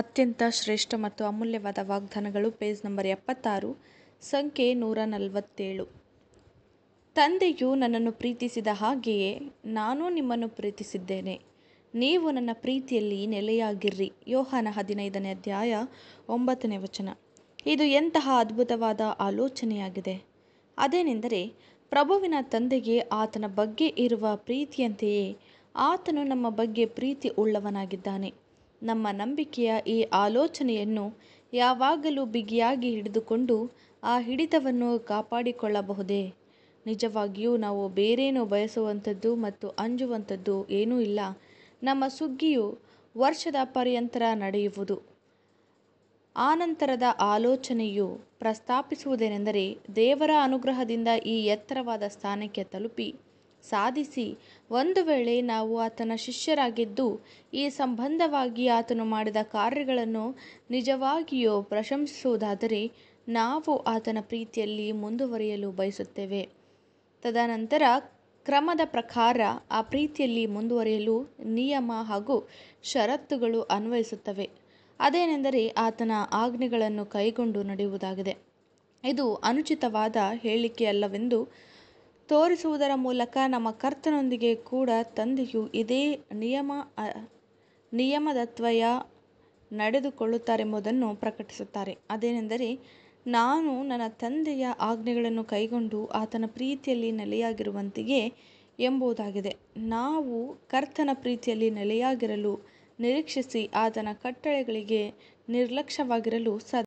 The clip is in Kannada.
ಅತ್ಯಂತ ಶ್ರೇಷ್ಠ ಮತ್ತು ಅಮೂಲ್ಯವಾದ ವಾಗ್ದಾನಗಳು ಪೇಜ್ ನಂಬರ್ ಎಪ್ಪತ್ತಾರು ಸಂಖ್ಯೆ ನೂರ ನಲವತ್ತೇಳು ತಂದೆಯು ನನ್ನನ್ನು ಪ್ರೀತಿಸಿದ ಹಾಗೆಯೇ ನಾನು ನಿಮ್ಮನ್ನು ಪ್ರೀತಿಸಿದ್ದೇನೆ ನೀವು ನನ್ನ ಪ್ರೀತಿಯಲ್ಲಿ ನೆಲೆಯಾಗಿರ್ರಿ ಯೋಹಾನ ಹದಿನೈದನೇ ಅಧ್ಯಾಯ ಒಂಬತ್ತನೇ ವಚನ ಇದು ಎಂತಹ ಅದ್ಭುತವಾದ ಆಲೋಚನೆಯಾಗಿದೆ ಅದೇನೆಂದರೆ ಪ್ರಭುವಿನ ತಂದೆಗೆ ಆತನ ಬಗ್ಗೆ ಇರುವ ಪ್ರೀತಿಯಂತೆಯೇ ಆತನು ನಮ್ಮ ಬಗ್ಗೆ ಪ್ರೀತಿ ಉಳ್ಳವನಾಗಿದ್ದಾನೆ ನಮ್ಮ ನಂಬಿಕೆಯ ಈ ಆಲೋಚನೆಯನ್ನು ಯಾವಾಗಲೂ ಬಿಗಿಯಾಗಿ ಹಿಡಿದುಕೊಂಡು ಆ ಹಿಡಿತವನ್ನು ಕಾಪಾಡಿಕೊಳ್ಳಬಹುದೇ ನಿಜವಾಗಿಯೂ ನಾವು ಬೇರೇನು ಬಯಸುವಂಥದ್ದು ಮತ್ತು ಅಂಜುವಂಥದ್ದು ಏನೂ ಇಲ್ಲ ನಮ್ಮ ಸುಗ್ಗಿಯು ವರ್ಷದ ಪರ್ಯಂತರ ನಡೆಯುವುದು ಆನಂತರದ ಆಲೋಚನೆಯು ಪ್ರಸ್ತಾಪಿಸುವುದೇನೆಂದರೆ ದೇವರ ಅನುಗ್ರಹದಿಂದ ಈ ಎತ್ತರವಾದ ಸ್ಥಾನಕ್ಕೆ ತಲುಪಿ ಸಾಧಿಸಿ ಒಂದು ವೇಳೆ ನಾವು ಆತನ ಶಿಷ್ಯರಾಗಿದ್ದು ಈ ಸಂಬಂಧವಾಗಿ ಆತನು ಮಾಡಿದ ಕಾರ್ಯಗಳನ್ನು ನಿಜವಾಗಿಯೂ ಪ್ರಶಂಸಿಸುವುದಾದರೆ ನಾವು ಆತನ ಪ್ರೀತಿಯಲ್ಲಿ ಮುಂದುವರಿಯಲು ಬಯಸುತ್ತೇವೆ ತದನಂತರ ಕ್ರಮದ ಪ್ರಕಾರ ಆ ಪ್ರೀತಿಯಲ್ಲಿ ಮುಂದುವರಿಯಲು ನಿಯಮ ಹಾಗೂ ಷರತ್ತುಗಳು ಅನ್ವಯಿಸುತ್ತವೆ ಅದೇನೆಂದರೆ ಆತನ ಆಜ್ಞೆಗಳನ್ನು ಕೈಗೊಂಡು ನಡೆಯುವುದಾಗಿದೆ ಇದು ಅನುಚಿತವಾದ ಹೇಳಿಕೆಯಲ್ಲವೆಂದು ತೋರಿಸುವುದರ ಮೂಲಕ ನಮ್ಮ ಕರ್ತನೊಂದಿಗೆ ಕೂಡ ತಂದೆಯು ಇದೇ ನಿಯಮ ನಿಯಮದತ್ವಯ ನಡೆದುಕೊಳ್ಳುತ್ತಾರೆಂಬುದನ್ನು ಪ್ರಕಟಿಸುತ್ತಾರೆ ಅದೇನೆಂದರೆ ನಾನು ನನ್ನ ತಂದೆಯ ಆಜ್ಞೆಗಳನ್ನು ಕೈಗೊಂಡು ಆತನ ಪ್ರೀತಿಯಲ್ಲಿ ನೆಲೆಯಾಗಿರುವಂತೆಯೇ ಎಂಬುದಾಗಿದೆ ನಾವು ಕರ್ತನ ಪ್ರೀತಿಯಲ್ಲಿ ನೆಲೆಯಾಗಿರಲು ನಿರೀಕ್ಷಿಸಿ ಆತನ ಕಟ್ಟಳೆಗಳಿಗೆ ನಿರ್ಲಕ್ಷ್ಯವಾಗಿರಲು ಸಾಧ್ಯ